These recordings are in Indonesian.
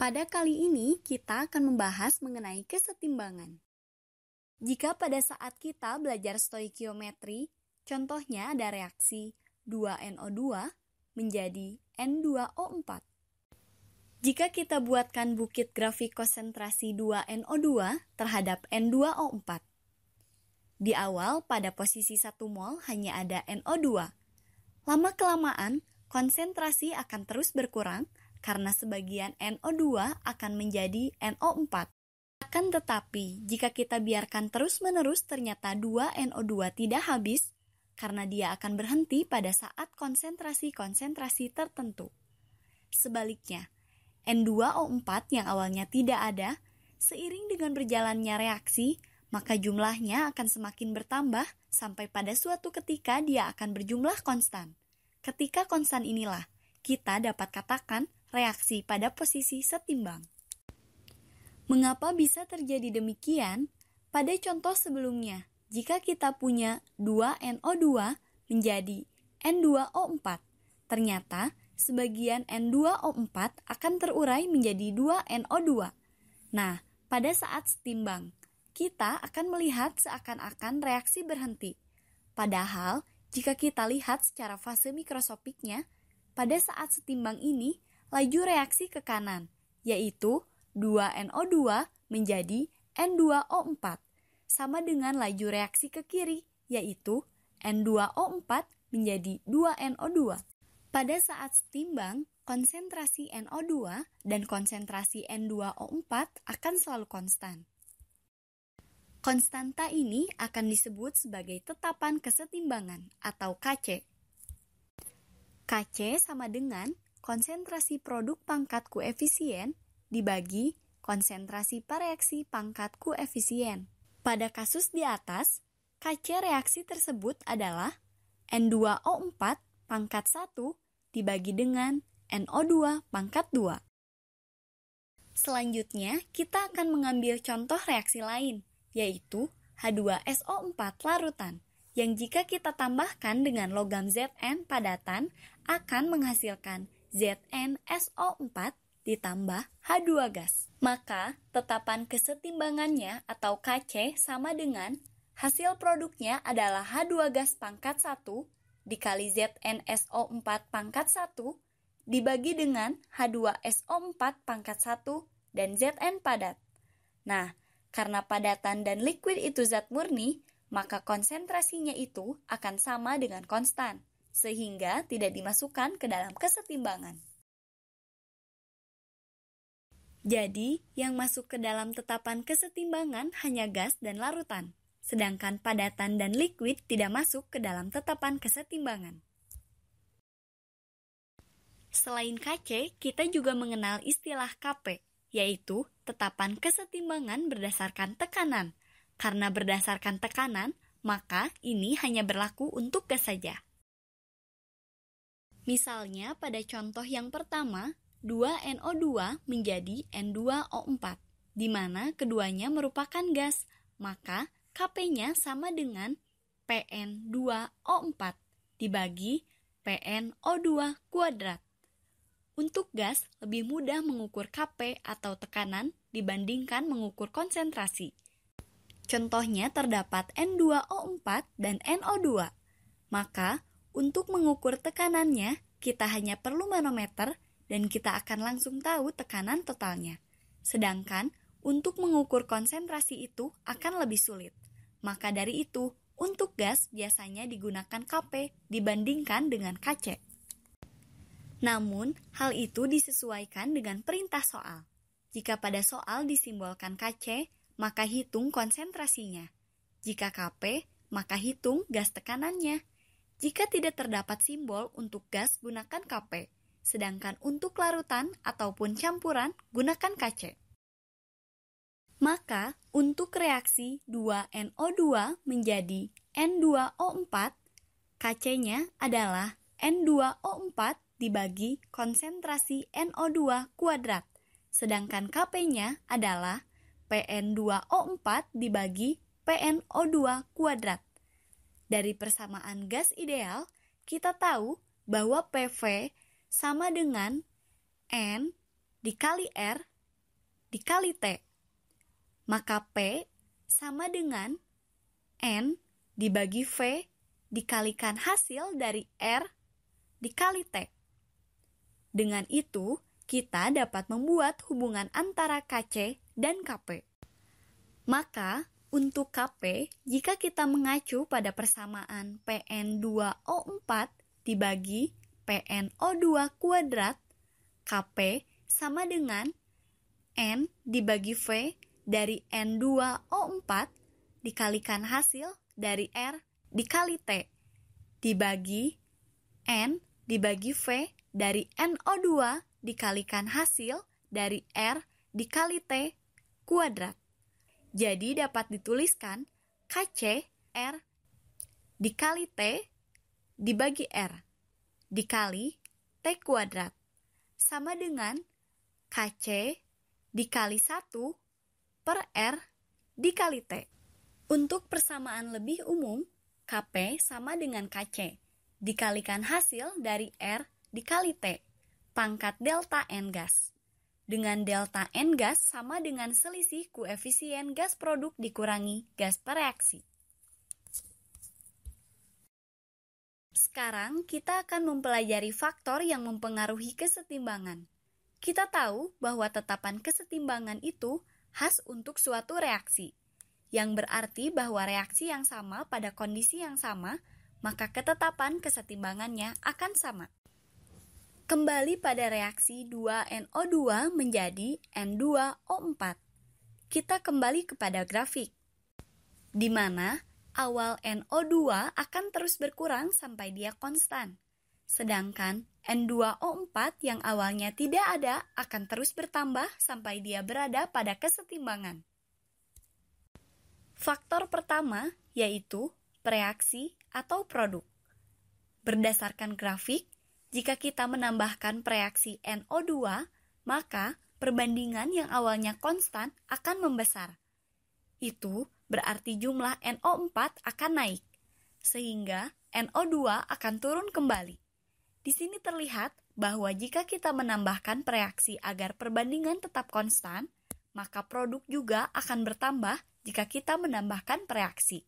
Pada kali ini, kita akan membahas mengenai kesetimbangan. Jika pada saat kita belajar stoikiometri, contohnya ada reaksi 2NO2 menjadi N2O4. Jika kita buatkan bukit grafik konsentrasi 2NO2 terhadap N2O4. Di awal, pada posisi 1 mol hanya ada NO2. Lama-kelamaan, konsentrasi akan terus berkurang karena sebagian NO2 akan menjadi NO4. Akan tetapi, jika kita biarkan terus-menerus ternyata 2 NO2 tidak habis, karena dia akan berhenti pada saat konsentrasi-konsentrasi tertentu. Sebaliknya, N2O4 yang awalnya tidak ada, seiring dengan berjalannya reaksi, maka jumlahnya akan semakin bertambah sampai pada suatu ketika dia akan berjumlah konstan. Ketika konstan inilah, kita dapat katakan reaksi pada posisi setimbang. Mengapa bisa terjadi demikian? Pada contoh sebelumnya, jika kita punya 2NO2 menjadi N2O4, ternyata sebagian N2O4 akan terurai menjadi 2NO2. Nah, pada saat setimbang, kita akan melihat seakan-akan reaksi berhenti. Padahal, jika kita lihat secara fase mikroskopiknya, pada saat setimbang ini laju reaksi ke kanan, yaitu 2NO2 menjadi N2O4, sama dengan laju reaksi ke kiri, yaitu N2O4 menjadi 2NO2. Pada saat setimbang, konsentrasi NO2 dan konsentrasi N2O4 akan selalu konstan. Konstanta ini akan disebut sebagai tetapan kesetimbangan atau KC. KC sama dengan konsentrasi produk pangkat koefisien dibagi konsentrasi pareaksi pangkat koefisien. Pada kasus di atas, KC reaksi tersebut adalah N2O4 pangkat 1 dibagi dengan NO2 pangkat 2. Selanjutnya, kita akan mengambil contoh reaksi lain, yaitu H2SO4 larutan, yang jika kita tambahkan dengan logam Zn padatan akan menghasilkan ZnSO4 ditambah H2 gas. Maka, tetapan kesetimbangannya atau KC sama dengan hasil produknya adalah H2 gas pangkat 1 dikali ZnSO4 pangkat 1 dibagi dengan H2SO4 pangkat 1 dan Zn padat. Nah, karena padatan dan liquid itu zat murni, maka konsentrasinya itu akan sama dengan konstan sehingga tidak dimasukkan ke dalam kesetimbangan. Jadi, yang masuk ke dalam tetapan kesetimbangan hanya gas dan larutan, sedangkan padatan dan liquid tidak masuk ke dalam tetapan kesetimbangan. Selain KC, kita juga mengenal istilah KP, yaitu tetapan kesetimbangan berdasarkan tekanan. Karena berdasarkan tekanan, maka ini hanya berlaku untuk gas saja. Misalnya pada contoh yang pertama, 2NO2 menjadi N2O4, di mana keduanya merupakan gas, maka Kp-nya sama dengan PN2O4 dibagi PNO2 kuadrat. Untuk gas, lebih mudah mengukur Kp atau tekanan dibandingkan mengukur konsentrasi. Contohnya terdapat N2O4 dan NO2. Maka, untuk mengukur tekanannya, kita hanya perlu manometer dan kita akan langsung tahu tekanan totalnya. Sedangkan untuk mengukur konsentrasi itu akan lebih sulit. Maka dari itu, untuk gas biasanya digunakan KP dibandingkan dengan KC. Namun, hal itu disesuaikan dengan perintah soal. Jika pada soal disimbolkan KC, maka hitung konsentrasinya. Jika KP, maka hitung gas tekanannya. Jika tidak terdapat simbol untuk gas, gunakan KP. Sedangkan untuk larutan ataupun campuran, gunakan KC. Maka, untuk reaksi 2NO2 menjadi N2O4, KC-nya adalah N2O4 dibagi konsentrasi NO2 kuadrat, sedangkan KP-nya adalah PN2O4 dibagi PNO2 kuadrat. Dari persamaan gas ideal, kita tahu bahwa PV sama dengan N dikali R dikali T. Maka P sama dengan N dibagi V dikalikan hasil dari R dikali T. Dengan itu, kita dapat membuat hubungan antara KC dan KP. Maka, untuk KP, jika kita mengacu pada persamaan PN2O4 dibagi PNO2 kuadrat, KP sama dengan N dibagi V dari N2O4 dikalikan hasil dari R dikali T dibagi N dibagi V dari NO2 dikalikan hasil dari R dikali T kuadrat. Jadi dapat dituliskan KC R dikali T dibagi R dikali T kuadrat sama dengan KC dikali 1 per R dikali T. Untuk persamaan lebih umum, KP sama dengan KC dikalikan hasil dari R dikali T, pangkat delta N gas dengan delta N gas sama dengan selisih koefisien gas produk dikurangi gas pereaksi. Sekarang kita akan mempelajari faktor yang mempengaruhi kesetimbangan. Kita tahu bahwa tetapan kesetimbangan itu khas untuk suatu reaksi, yang berarti bahwa reaksi yang sama pada kondisi yang sama, maka ketetapan kesetimbangannya akan sama. Kembali pada reaksi 2NO2 menjadi N2O4. Kita kembali kepada grafik, di mana awal NO2 akan terus berkurang sampai dia konstan. Sedangkan N2O4 yang awalnya tidak ada akan terus bertambah sampai dia berada pada kesetimbangan. Faktor pertama yaitu preaksi atau produk. Berdasarkan grafik, jika kita menambahkan reaksi NO2, maka perbandingan yang awalnya konstan akan membesar. Itu berarti jumlah NO4 akan naik, sehingga NO2 akan turun kembali. Di sini terlihat bahwa jika kita menambahkan reaksi agar perbandingan tetap konstan, maka produk juga akan bertambah jika kita menambahkan reaksi.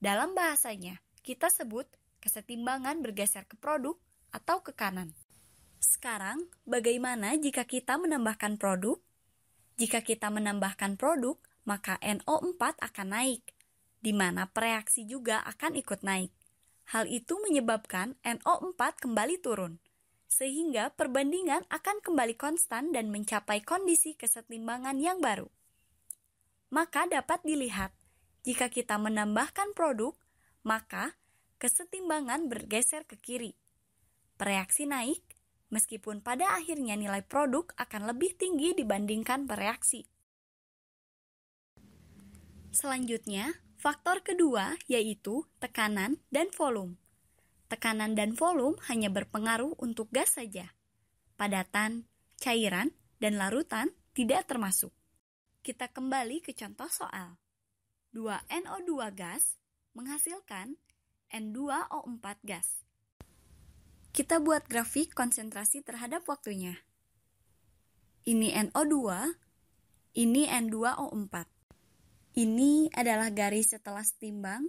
Dalam bahasanya, kita sebut kesetimbangan bergeser ke produk atau ke kanan. Sekarang, bagaimana jika kita menambahkan produk? Jika kita menambahkan produk, maka NO4 akan naik, di mana pereaksi juga akan ikut naik. Hal itu menyebabkan NO4 kembali turun, sehingga perbandingan akan kembali konstan dan mencapai kondisi kesetimbangan yang baru. Maka dapat dilihat, jika kita menambahkan produk, maka kesetimbangan bergeser ke kiri, Pereaksi naik, meskipun pada akhirnya nilai produk akan lebih tinggi dibandingkan bereaksi. Selanjutnya, faktor kedua yaitu tekanan dan volume. Tekanan dan volume hanya berpengaruh untuk gas saja. Padatan, cairan, dan larutan tidak termasuk. Kita kembali ke contoh soal. 2NO2 gas menghasilkan N2O4 gas. Kita buat grafik konsentrasi terhadap waktunya. Ini NO2, ini N2O4. Ini adalah garis setelah setimbang.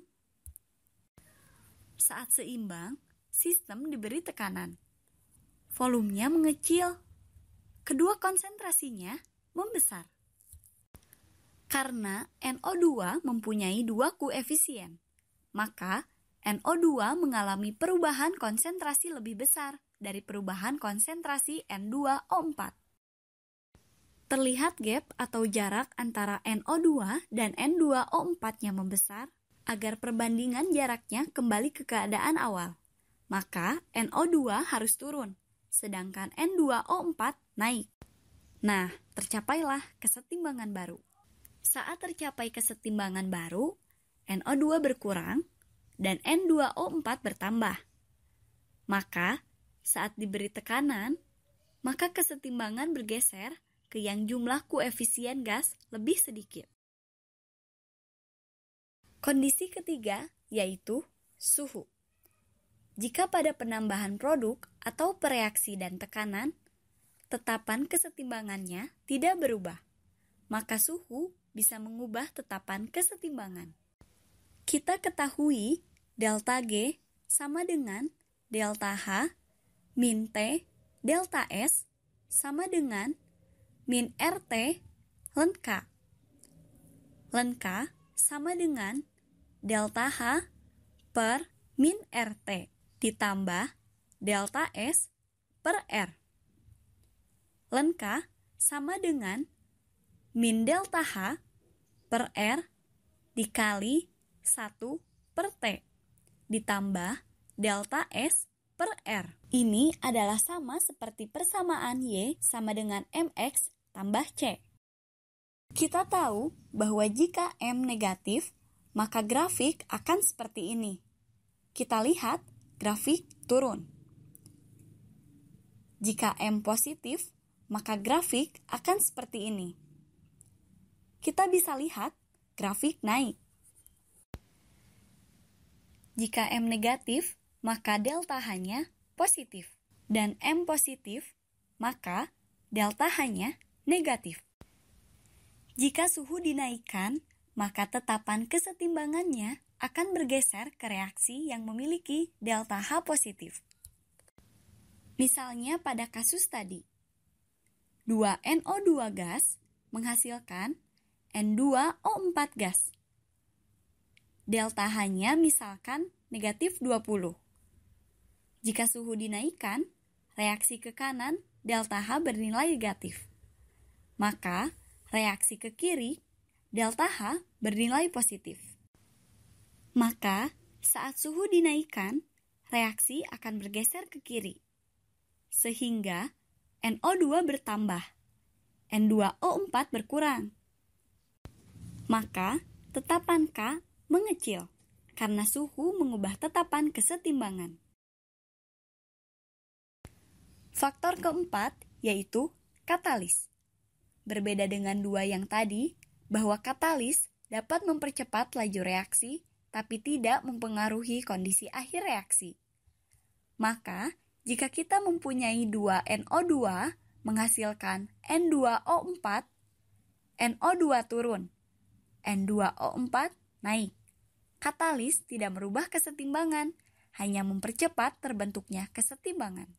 Saat seimbang, sistem diberi tekanan. Volumenya mengecil. Kedua konsentrasinya membesar. Karena NO2 mempunyai dua koefisien, maka NO2 mengalami perubahan konsentrasi lebih besar dari perubahan konsentrasi N2O4. Terlihat gap atau jarak antara NO2 dan N2O4 yang membesar agar perbandingan jaraknya kembali ke keadaan awal. Maka NO2 harus turun, sedangkan N2O4 naik. Nah, tercapailah kesetimbangan baru. Saat tercapai kesetimbangan baru, NO2 berkurang dan N2O4 bertambah. Maka, saat diberi tekanan, maka kesetimbangan bergeser ke yang jumlah koefisien gas lebih sedikit. Kondisi ketiga yaitu suhu. Jika pada penambahan produk atau pereaksi dan tekanan, tetapan kesetimbangannya tidak berubah, maka suhu bisa mengubah tetapan kesetimbangan. Kita ketahui delta G sama dengan delta H min T delta S sama dengan min RT len K. Len K sama dengan delta H per min RT ditambah delta S per R. Len K sama dengan min delta H per R dikali 1 per T ditambah delta S per R. Ini adalah sama seperti persamaan Y sama dengan MX tambah C. Kita tahu bahwa jika M negatif, maka grafik akan seperti ini. Kita lihat grafik turun. Jika M positif, maka grafik akan seperti ini. Kita bisa lihat grafik naik. Jika M negatif, maka delta hanya positif. Dan M positif, maka delta hanya negatif. Jika suhu dinaikkan, maka tetapan kesetimbangannya akan bergeser ke reaksi yang memiliki delta H positif. Misalnya pada kasus tadi, 2NO2 gas menghasilkan N2O4 gas delta H-nya misalkan negatif 20. Jika suhu dinaikkan, reaksi ke kanan delta H bernilai negatif. Maka, reaksi ke kiri delta H bernilai positif. Maka, saat suhu dinaikkan, reaksi akan bergeser ke kiri. Sehingga NO2 bertambah, N2O4 berkurang. Maka, tetapan K mengecil karena suhu mengubah tetapan kesetimbangan. Faktor keempat yaitu katalis. Berbeda dengan dua yang tadi, bahwa katalis dapat mempercepat laju reaksi tapi tidak mempengaruhi kondisi akhir reaksi. Maka, jika kita mempunyai dua NO2 menghasilkan N2O4, NO2 turun, N2O4 naik. Katalis tidak merubah kesetimbangan, hanya mempercepat terbentuknya kesetimbangan.